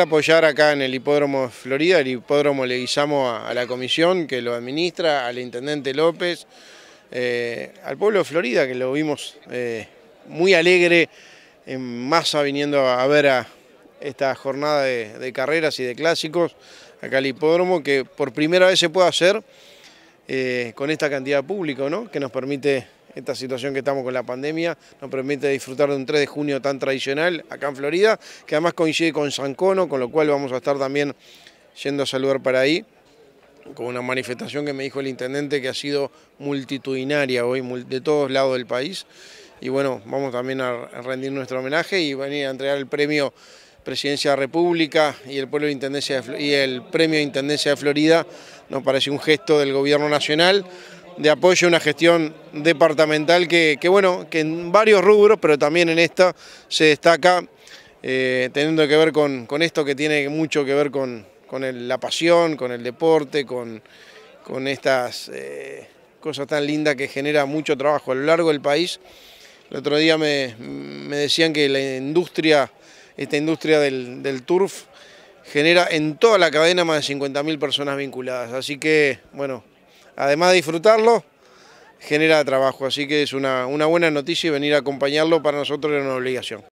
Apoyar acá en el Hipódromo Florida, el Hipódromo le guisamos a, la comisión que lo administra, al Intendente López, eh, al pueblo de Florida que lo vimos eh, muy alegre en masa viniendo a, ver a esta jornada de, carreras y de clásicos acá al Hipódromo que por primera vez se puede hacer eh, con esta cantidad de público ¿no? que nos permite esta situación que estamos con la pandemia nos permite disfrutar de un 3 de junio tan tradicional acá en Florida, que además coincide con San Cono, con lo cual vamos a estar también yendo a saludar para ahí con una manifestación que me dijo el intendente que ha sido multitudinaria hoy, de todos lados del país. Y bueno, vamos también a rendir nuestro homenaje y venir a entregar el premio Presidencia de la República y el pueblo de Intendencia y el premio Intendencia de Florida. Nos parece un gesto del gobierno nacional de apoyo a una gestión departamental que, bueno, que en varios rubros, pero también en esta, se destaca eh, teniendo que ver con, esto que tiene mucho que ver con, la pasión, con el deporte, con, con estas eh, cosas tan lindas que genera mucho trabajo a lo largo del país. El otro día me, decían que la industria, esta industria del turf, genera en toda la cadena más de 50.000 personas vinculadas. Así que, bueno, además de disfrutarlo, genera trabajo. Así que es una, buena noticia y venir a acompañarlo para nosotros es una obligación.